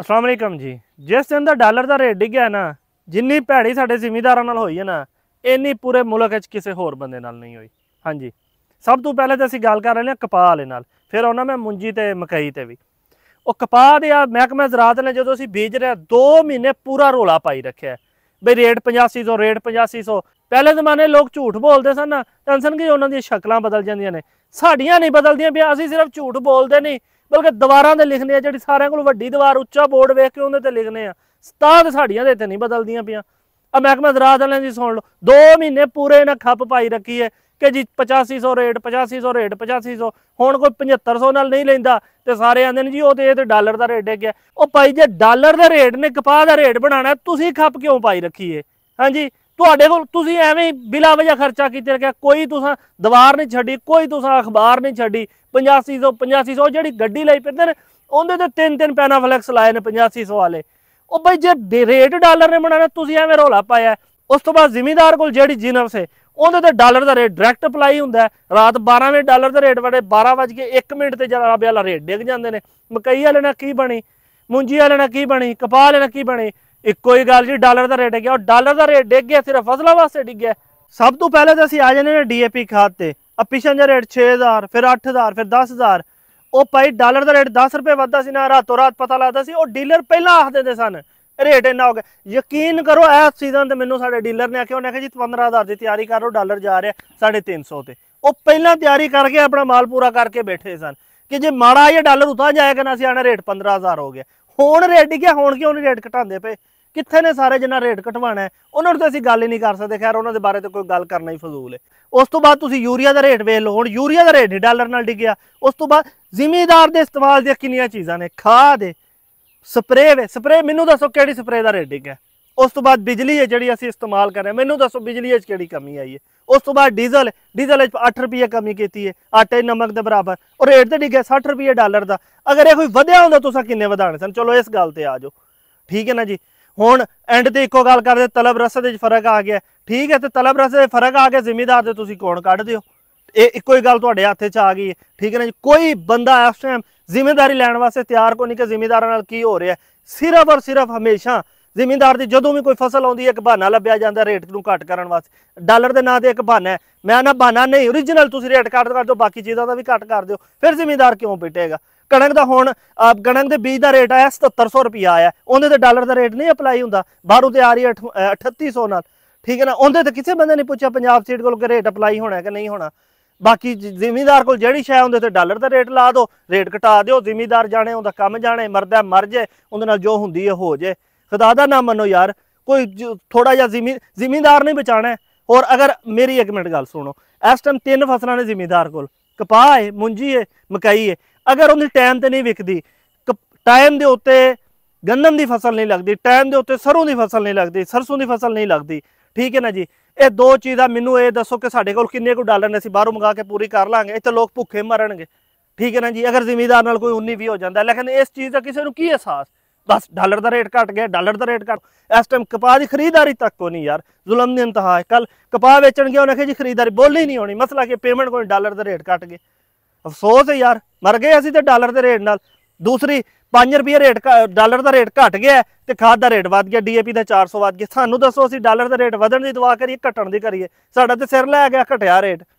ਅਸਲਾਮ ਅਲੈਕਮ ਜੀ ਜਿਸ ਦਿਨ ਦਾ ਡਾਲਰ ਦਾ ਰੇਟ ਡਿੱਗਿਆ ਨਾ ਜਿੰਨੀ ਭੈੜੀ ਸਾਡੇ ਜ਼ਿਮੀਦਾਰਾਂ ਨਾਲ ਹੋਈ ਹੈ ਨਾ ਇੰਨੀ ਪੂਰੇ ਮੁਲਕ ਵਿੱਚ ਕਿਸੇ ਹੋਰ ਬੰਦੇ ਨਾਲ ਨਹੀਂ ਹੋਈ ਹਾਂਜੀ ਸਭ ਤੋਂ ਪਹਿਲੇ ਤਾਂ ਅਸੀਂ ਗੱਲ ਕਰ ਰਹੇ ਹਾਂ ਕਪਾਹ ਵਾਲੇ ਨਾਲ ਫਿਰ ਉਹਨਾਂ ਮੈਂ ਮੁੰਜੀ ਤੇ ਮਕਈ ਤੇ ਵੀ ਉਹ ਕਪਾਹ ਦੇ ਆ ਮਹਿਕਮੇ ਜ਼ਰਾਤ ਨੇ ਜਦੋਂ ਅਸੀਂ ਬੀਜ ਰਿਹਾ 2 ਮਹੀਨੇ ਪੂਰਾ ਰੋਲਾ ਪਾਈ ਰੱਖਿਆ ਬਈ ਰੇਟ 8500 ਰੇਟ 8500 ਪਹਿਲੇ ਜ਼ਮਾਨੇ ਲੋਕ ਝੂਠ ਬੋਲਦੇ ਸਨ ਨਾ ਟੈਨਸ਼ਨ ਕੀ ਉਹਨਾਂ ਦੀਆਂ ਸ਼ਕਲਾਂ ਬਦਲ ਜਾਂਦੀਆਂ ਨੇ ਸਾਡੀਆਂ ਨਹੀਂ ਬਦਲਦੀਆਂ ਵੀ ਅਸੀਂ ਸਿਰਫ ਝੂਠ ਬੋਲਦੇ ਨਹੀਂ ਬਲਕਿ ਦੀਵਾਰਾਂ ਤੇ ਲਿਖਨੇ ਆ ਜਿਹੜੀ ਸਾਰਿਆਂ ਕੋਲ ਵੱਡੀ ਦੀਵਾਰ ਉੱਚਾ ਬੋਰਡ ਵੇਖ ਕੇ ਉਹਦੇ ਤੇ ਲਿਖਨੇ ਆ ਸਤਾਦ ਸਾਡੀਆਂ ਦੇ ਤੇ ਨਹੀਂ ਬਦਲਦੀਆਂ ਪਿਆ ਆ ਮਹਿਕਮਾ ਜ਼ਰਾਤ ਵਾਲਿਆਂ ਦੀ ਸੁਣ ਲਓ 2 ਮਹੀਨੇ ਪੂਰੇ ਨਾ ਖੱਪ ਪਾਈ ਰੱਖੀ ਹੈ ਕਿ ਜੀ 8500 ਰੇਟ 8500 ਰੇਟ 8500 ਹੁਣ ਕੋਈ 7500 ਨਾਲ ਨਹੀਂ ਲੈਂਦਾ ਤੇ ਸਾਰੇ ਆਂਦੇ ਨੇ ਜੀ ਉਹ ਤੇ ਇਹ ਤੇ ਡਾਲਰ ਦਾ ਰੇਟ ਡਿੱਗਿਆ ਉਹ ਭਾਈ ਜੇ ਡਾਲਰ ਦਾ ਰੇਟ ਨੇ ਕਪਾਹ ਦਾ ਰੇਟ ਬਣਾਣਾ ਤੁਸੀਂ ਖੱਪ ਕਿਉਂ ਪਾਈ ਰੱਖੀ ਏ ਹਾਂਜੀ ਤੁਹਾਡੇ ਕੋਲ ਤੁਸੀਂ ਐਵੇਂ ਬਿਲਾ ਵਜਾ ਖਰਚਾ ਕੀਤੇ ਰੱਖਿਆ ਕੋਈ ਤੁਸੀਂ ਦੀਵਾਰ ਨਹੀਂ ਛੱਡੀ ਕੋਈ ਤੁਸੀਂ ਅਖਬਾਰ ਨਹੀਂ ਛੱਡੀ 8500 8500 ਜਿਹੜੀ ਗੱਡੀ ਲਈ ਪਿੰਦਰ ਨੇ ਉਹਦੇ ਤੇ ਤਿੰਨ ਤਿੰਨ ਪੈਨਾ ਫਲੈਕਸ ਲਾਏ ਨੇ 8500 ਵਾਲੇ ਉਹ ਬਈ ਜੇ ਰੇਟ ਡਾਲਰ ਨੇ ਬਣਾਣਾ ਤੁਸੀਂ ਐਵੇਂ ਰੋਲਾ ਪਾਇਆ ਉਸ ਤੋਂ ਬਾਅਦ ਜ਼ਿਮੀਦਾਰ ਕੋਲ ਜਿਹੜੀ ਜਿਨਰ ਸੇ ਉਹਦੇ ਤੇ ਡਾਲਰ ਦਾ ਰੇਟ ਡਾਇਰੈਕਟ ਅਪਲਾਈ ਹੁੰਦਾ ਰਾਤ 12 ਵਜੇ ਡਾਲਰ ਦਾ ਰੇਟ ਵੜੇ 12 ਵਜੇ 1 ਮਿੰਟ ਤੇ ਜਰਾਬੇ ਵਾਲਾ ਰੇਟ ਡਿੱਗ ਜਾਂਦੇ ਨੇ ਮਕਈ ਵਾਲੇ ਨਾਲ ਕੀ ਬਣੀ ਮੁੰਜੀ ਵਾਲੇ ਨਾਲ ਕੀ ਬਣੀ ਕਪਾਹ ਵਾਲੇ ਨਾਲ ਕੀ ਬਣੀ ਇੱਕੋ ਹੀ ਗੱਲ ਜੀ ਡਾਲਰ ਦਾ ਰੇਟ ਹੈ ਗਿਆ ਔਰ ਡਾਲਰ ਦਾ ਰੇਟ ਡਿੱਗ ਗਿਆ ਸਿਰਫ ਫਸਲਾਂ ਵਾਸਤੇ ਡਿੱਗ ਗਿਆ ਸਭ ਤੋਂ ਪਹਿਲੇ ਤਾਂ ਅਸੀਂ ਆ ਜਾਂਦੇ ਨੇ ਡੀਏਪੀ ਖਾਦ ਤੇ ਆ ਪਿਛਾਂ ਦਾ ਰੇਟ 6000 ਫਿਰ 8000 ਫਿਰ 10000 ਉਹ ਭਾਈ ਡਾਲਰ ਦਾ ਰੇਟ 10 ਰੁਪਏ ਵੱਧਦਾ ਸੀ ਨਾ ਰਾਤੋਂ ਰਾਤ ਪਤਾ ਲੱਗਦਾ ਸੀ ਉਹ ਡੀਲਰ ਪਹਿਲਾਂ ਆਖ ਦਿੰਦੇ ਸਨ ਰੇਟ ਇੰਨਾ ਹੋ ਗਿਆ ਯਕੀਨ ਕਰੋ ਇਸ ਸੀਜ਼ਨ ਤੇ ਮੈਨੂੰ ਸਾਡੇ ਡੀਲਰ ਨੇ ਆਖਿਆ ਉਹਨੇ ਆਖਿਆ ਜੀ 15000 ਦੀ ਤਿਆਰੀ ਕਰੋ ਡਾਲਰ ਜਾ ਰਿਹਾ 350 ਤੇ ਉਹ ਪਹਿਲਾਂ ਤਿਆਰੀ ਕਰਕੇ ਆਪਣਾ ਮਾਲ ਪੂਰਾ ਕਰਕੇ ਬੈਠੇ ਸਨ ਕਿ ਜੇ ਮਾੜਾ ਇਹ ਡਾਲਰ ਉਤਾਂ ਜਾਏਗਾ ਨਾ ਅਸੀਂ ਆਣਾ ਰੇਟ 15000 ਹੋ ਗਿਆ ਹੁਣ ਰੇਟ ਗਿਆ ਹੁਣ ਕਿਉਂ ਨਹੀਂ ਰੇਟ ਘਟਾਉਂਦੇ ਪਏ ਕਿੱਥੇ ਨੇ ਸਾਰੇ ਜਿਨ੍ਹਾਂ ਰੇਟ ਘਟਵਾਣਾ ਉਹਨਾਂ ਨੂੰ ਤਾਂ ਅਸੀਂ ਗੱਲ ਹੀ ਨਹੀਂ ਕਰ ਸਕਦੇ ਖੈਰ ਉਹਨਾਂ ਦੇ ਬਾਰੇ ਤਾਂ ਕੋਈ ਗੱਲ ਕਰਨਾ ਹੀ ਫਜ਼ੂਲ ਹੈ ਉਸ ਤੋਂ ਬਾਅਦ ਤੁਸੀਂ ਯੂਰੀਆ ਦਾ ਰੇਟ ਵੇਖ ਲਓ ਹੁਣ ਯੂਰੀਆ ਦਾ ਰੇਟ ਹੀ ਡਾਲਰ ਨਾਲ ਡਿੱਗਿਆ ਉਸ ਤੋਂ ਬਾਅਦ ਜ਼ਿਮੀਦਾਰ ਦੇ ਇਸਤੇਮਾਲ ਦੀਆਂ ਕਿੰਨੀਆਂ ਚੀਜ਼ਾਂ ਨੇ ਖਾਦ ਹੈ ਸਪਰੇਅ ਵੇ ਸਪਰੇਅ ਮੈਨੂੰ ਦੱਸੋ ਕਿਹੜੀ ਸਪਰੇਅ ਦਾ ਰੇਟ ਡਿੱਗਿਆ ਉਸ ਤੋਂ ਬਾਅਦ ਬਿਜਲੀ ਹੈ ਜਿਹੜੀ ਅਸੀਂ ਇਸਤੇਮਾਲ ਕਰ ਰਹੇ ਮੈਨੂੰ ਦੱਸੋ ਬਿਜਲੀ ਵਿੱਚ ਕਿਹੜੀ ਕਮੀ ਆਈ ਹੈ ਉਸ ਤੋਂ ਬਾਅਦ ਡੀਜ਼ਲ ਡੀਜ਼ਲ ਵਿੱਚ 8 ਰੁਪਏ ਕਮੀ ਕੀਤੀ ਹੈ ਆਟੇ ਨਮਕ ਦੇ ਬਰਾਬਰ ਔਰ ਰੇਟ ਤੇ ਡਿੱਗਿਆ 60 ਰੁਪਏ ਡਾਲਰ ਦਾ ਅਗਰ ਇਹ ਕੋਈ ਵਧਿਆ ਹੁੰਦਾ ਤੁਸੀਂ ਕਿੰਨੇ ਵਧਾਣੇ ਸਨ ਚਲੋ ਇਸ ਗੱਲ ਤੇ ਆ ਜਾਓ ਠੀਕ ਹੈ ਨਾ ਜੀ ਹੁਣ ਐਂਡ ਤੇ ਇੱਕੋ ਗੱਲ ਕਰਦੇ ਤਲਬ ਰਸਦ ਵਿੱਚ ਫਰਕ ਆ ਗਿਆ ਠੀਕ ਹੈ ਤੇ ਤਲਬ ਰਸਦ ਦੇ ਫਰਕ ਆ ਗਿਆ ਜ਼ਿੰਮੇਦਾਰ ਤੇ ਤੁਸੀਂ ਕੌਣ ਕੱਢਦੇ ਹੋ ਇਹ ਇੱਕੋ ਹੀ ਗੱਲ ਤੁਹਾਡੇ ਹੱਥੇ 'ਚ ਆ ਗਈ ਹੈ ਠੀਕ ਹੈ ਨਾ ਜੀ ਕੋਈ ਬੰਦਾ ਇਸ ਟਾਈਮ ਜ਼ਿੰਮੇਵਾਰੀ ਲੈਣ ਵਾਸਤੇ ਤਿਆਰ ਕੋ ਨਹੀਂ ਕਿ ਜ਼ਿੰਮੇਦਾਰਾਂ ਨਾਲ ਕੀ ਹੋ ਰਿਹਾ ਸਿਰਫ ਔਰ ਸਿਰਫ ਹਮੇਸ਼ਾ ਜ਼ਿੰਮੇਦਾਰ ਦੀ ਜਦੋਂ ਵੀ ਕੋਈ ਫਸਲ ਆਉਂਦੀ ਹੈ ਇੱਕ ਬਹਾਨਾ ਲੱਭਿਆ ਜਾਂਦਾ ਰੇਟ ਨੂੰ ਘਟ ਕਰਨ ਵਾਸਤੇ ਡਾਲਰ ਦੇ ਨਾਂ ਤੇ ਇੱਕ ਬਹਾਨਾ ਹੈ ਮੈਂ ਨਾ ਬਹਾਨਾ ਨਹੀਂ origignal ਤੁਸੀਂ ਰੇਟ ਘਟ ਕਰ ਦਿਓ ਬਾਕੀ ਚੀਜ਼ਾਂ ਦਾ ਵੀ ਘਟ ਕਰ ਦਿਓ ਫਿਰ ਜ਼ਿੰਮੇਦਾਰ ਕਿਉਂ ਬਿਟੇਗਾ ਕਣਕ ਦਾ ਹੁਣ ਕਣਕ ਦੇ ਬੀਜ ਦਾ ਰੇਟ ਆਇਆ 7700 ਰੁਪਿਆ ਆਇਆ ਉਹਦੇ ਤੇ ਡਾਲਰ ਦਾ ਰੇਟ ਨਹੀਂ ਅਪਲਾਈ ਹੁੰਦਾ ਬਾਹਰੋਂ ਤੇ ਆ ਰਹੀ 3800 ਨਾਲ ਠੀਕ ਹੈ ਨਾ ਉਹਦੇ ਤੇ ਕਿਸੇ ਬੰਦੇ ਨੇ ਪੁੱਛਿਆ ਪੰਜਾਬ ਸਟੇਟ ਕੋਲ ਕਿ ਰੇਟ ਅਪਲਾਈ ਹੋਣਾ ਕਿ ਨਹੀਂ ਹੋਣਾ ਬਾਕੀ ਜ਼ਿਮੀਦਾਰ ਕੋਲ ਜਿਹੜੀ ਸ਼ੈ ਹੁੰਦੇ ਤੇ ਡਾਲਰ ਦਾ ਰੇਟ ਲਾ ਦਿਓ ਰੇਟ ਘਟਾ ਦਿਓ ਜ਼ਿਮੀਦਾਰ ਜਾਣੇ ਉਹਦਾ ਕੰਮ ਜਾਣੇ ਮਰਦਾ ਮਰ ਜੇ ਉਹਦੇ ਨਾਲ ਜੋ ਹੁੰਦੀ ਹੈ ਹੋ ਜੇ ਖੁਦਾ ਦਾ ਨਾਮ ਮੰਨੋ ਯਾਰ ਕੋਈ ਥੋੜਾ ਜਿਹਾ ਜ਼ਮੀਨ ਜ਼ਿਮੀਦਾਰ ਨਹੀਂ ਬਚਾਣਾ ਔਰ ਅਗਰ ਮੇਰੀ ਇੱਕ ਮਿੰਟ ਗੱਲ ਸੁਣੋ ਇਸ ਟਾਈਮ ਤਿੰਨ ਫਸਲਾਂ ਨੇ ਜ਼ਿਮੀਦਾਰ ਕੋਲ ਕਪਾਹ ਹੈ ਮੁੰਜੀ ਹੈ ਮਕਾਈ ਹੈ ਅਗਰ ਉਹਦੀ ਟਾਈਮ ਤੇ ਨਹੀਂ ਵਿਕਦੀ ਟਾਈਮ ਦੇ ਉੱਤੇ ਗੰਦਮ ਦੀ ਫਸਲ ਨਹੀਂ ਲੱਗਦੀ ਟਾਈਮ ਦੇ ਉੱਤੇ ਸਰੋਂ ਦੀ ਫਸਲ ਨਹੀਂ ਲੱਗਦੀ ਸਰਸੋਂ ਦੀ ਫਸਲ ਨਹੀਂ ਲੱਗਦੀ ਠੀਕ ਹੈ ਨਾ ਜੀ ਇਹ ਦੋ ਚੀਜ਼ਾਂ ਮੈਨੂੰ ਇਹ ਦੱਸੋ ਕਿ ਸਾਡੇ ਕੋਲ ਕਿੰਨੇ ਕੁ ਡਾਲਰ ਨੇ ਅਸੀਂ ਬਾਹਰੋਂ ਮੰਗਾ ਕੇ ਪੂਰੀ ਕਰ ਲਾਂਗੇ ਇੱਥੇ ਲੋਕ ਭੁੱਖੇ ਮਰਨਗੇ ਠੀਕ ਹੈ ਨਾ ਜੀ ਅਗਰ ਜ਼ਿਮੀਦਾਰ ਨਾਲ ਕੋਈ 19 ਵੀ ਹੋ ਜਾਂਦਾ ਲੇਕਿਨ ਇਸ ਚੀਜ਼ ਦਾ ਕਿਸੇ ਨੂੰ ਕੀ ਅਹਿਸਾਸ ਬਸ ਡਾਲਰ ਦਾ ਰੇਟ ਘਟ ਗਿਆ ਡਾਲਰ ਦਾ ਰੇਟ ਘਟ ਇਸ ਟਾਈਮ ਕਪਾਹ ਦੀ ਖਰੀਦਾਰੀ ਤੱਕ ਕੋ ਨਹੀਂ ਯਾਰ ਜ਼ੁਲਮ ਦੀ ਇੰਤਹਾ ਹੈ ਕੱਲ ਕਪਾਹ ਵੇਚਣ ਗਿਆ ਉਹਨੇ ਕਿਹਾ ਜੀ ਖਰੀਦਾਰੀ ਬੋਲੀ ਨਹੀਂ ਹੋਣੀ ਮਸਲਾ ਕਿ ਪੇਮੈਂਟ ਕੋਈ ਡਾਲਰ ਦਾ ਰੇਟ ਘਟ ਗਿਆ ਅਫਸੋਸ ਹੈ ਯਾਰ ਮਰ ਗਏ ਅਸੀਂ ਤੇ ਡਾਲਰ ਦੇ ਰੇਟ ਨਾਲ ਦੂਸਰੀ 5 ਰੁਪਏ ਰੇਟ ਡਾਲਰ ਦਾ ਰੇਟ ਘਟ ਗਿਆ ਤੇ ਖਾਦ ਦਾ ਰੇਟ ਵਧ ਗਿਆ ਡੀਏਪੀ ਦਾ 400 ਵਧ ਗਿਆ ਸਾਨੂੰ ਦੱਸੋ ਅਸੀਂ ਡਾਲਰ ਦਾ ਰੇਟ ਵਧਣ ਦੀ ਦੁਆ ਕਰੀਏ ਘਟਣ ਦੀ ਕਰੀਏ ਸਾਡਾ ਤੇ ਸਿਰ ਲੈ ਗਿਆ ਘਟਿਆ ਰੇਟ